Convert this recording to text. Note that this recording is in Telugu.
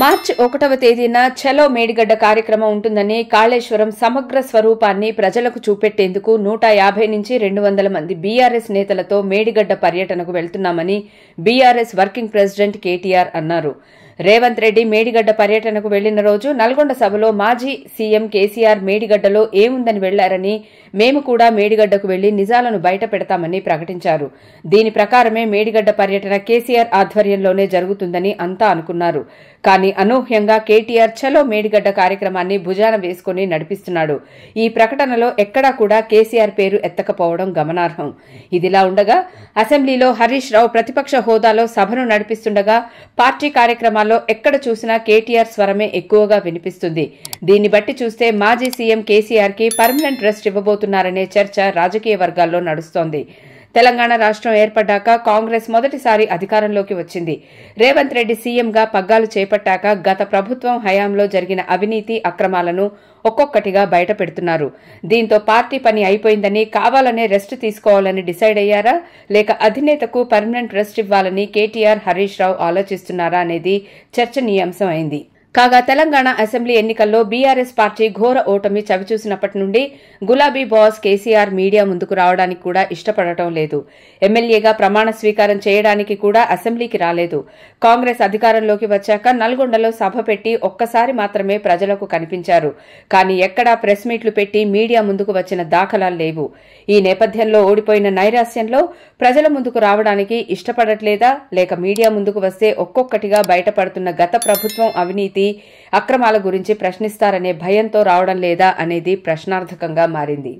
మార్చి ఒకటవ తేదీన చలో మేడిగడ్డ కార్యక్రమం ఉంటుందని కాళేశ్వరం సమగ్ర స్వరూపాన్ని ప్రజలకు చూపెట్టేందుకు నూట యాభై నుంచి రెండు వందల మంది బీఆర్ఎస్ నేతలతో మేడిగడ్డ పర్యటనకు వెళ్తున్నామని బీఆర్ఎస్ వర్కింగ్ ప్రెసిడెంట్ కేటీఆర్ అన్నారు రేవంత్ రెడ్డి మేడిగడ్డ పర్యటనకు వెళ్లిన రోజు నల్గొండ సభలో మాజీ సీఎం కేసీఆర్ మేడిగడ్డలో ఏముందని వెళ్లారని మేము కూడా మేడిగడ్డకు వెళ్లి నిజాలను బయట పెడతామని ప్రకటించారు దీని ప్రకారమే మేడిగడ్డ పర్యటన కేసీఆర్ ఆధ్వర్యంలోనే జరుగుతుందని అంతా అనుకున్నారు కానీ అనూహ్యంగా కేటీఆర్ చలో మేడిగడ్డ కార్యక్రమాన్ని భుజాన వేసుకుని నడిపిస్తున్నాడు ఈ ప్రకటనలో ఎక్కడా కూడా కేసీఆర్ పేరు ఎత్తకపోవడం గమనార్హం ఇదిలా ఉండగా అసెంబ్లీలో హరీష్ రావు ప్రతిపక్ష హోదాలో సభను నడిపిస్తుండగా పార్టీ కార్యక్రమాల్లో ఎక్కడ చూసినా కేటీఆర్ స్వరమే ఎక్కువగా వినిపిస్తుంది దీన్ని బట్టి చూస్తే మాజీ సీఎం కేసీఆర్కి పర్మనెంట్ రెస్ట్ ఇవ్వబోతున్నారనే చర్చ రాజకీయ వర్గాల్లో నడుస్తోంది తెలంగాణ రాష్ట్రం ఏర్పడ్డాక కాంగ్రెస్ మొదటిసారి అధికారంలోకి వచ్చింది రేవంత్ రెడ్డి సీఎంగా పగ్గాలు చేపట్టాక గత ప్రభుత్వం హయాంలో జరిగిన అవినీతి అక్రమాలను ఒక్కొక్కటిగా బయటపెడుతున్నారు దీంతో పార్టీ పని అయిపోయిందని కావాలనే రెస్ట్ తీసుకోవాలని డిసైడ్ అయ్యారా లేక అధినేతకు పర్మనెంట్ రెస్ట్ ఇవ్వాలని కేటీఆర్ హరీష్ రావు ఆలోచిస్తున్నారా అనేది చర్చనీయాంశం అయింది కాగా తెలంగాణ అసెంబ్లీ ఎన్నికల్లో బీఆర్ఎస్ పార్టీ ఘోర ఓటమి చవిచూసినప్పటి నుండి గులాబీ బాస్ కేసీఆర్ మీడియా ముందుకు రావడానికి కూడా ఇష్టపడటం లేదు ఎమ్మెల్యేగా ప్రమాణ స్వీకారం చేయడానికి కూడా అసెంబ్లీకి రాలేదు కాంగ్రెస్ అధికారంలోకి వచ్చాక నల్గొండలో సభ పెట్టి ఒక్కసారి మాత్రమే ప్రజలకు కనిపించారు కానీ ఎక్కడా ప్రెస్ మీట్లు పెట్టి మీడియా ముందుకు వచ్చిన దాఖలాలు లేవు ఈ నేపథ్యంలో ఓడిపోయిన నైరాస్యంలో ప్రజల ముందుకు రావడానికి ఇష్టపడట్లేదా లేక మీడియా ముందుకు వస్తే ఒక్కొక్కటిగా బయటపడుతున్న గత ప్రభుత్వం అవినీతి వ్యక్తి అక్రమాల గురించి ప్రశ్నిస్తారనే భయంతో రావడం లేదా అనేది ప్రశ్నార్థకంగా మారింది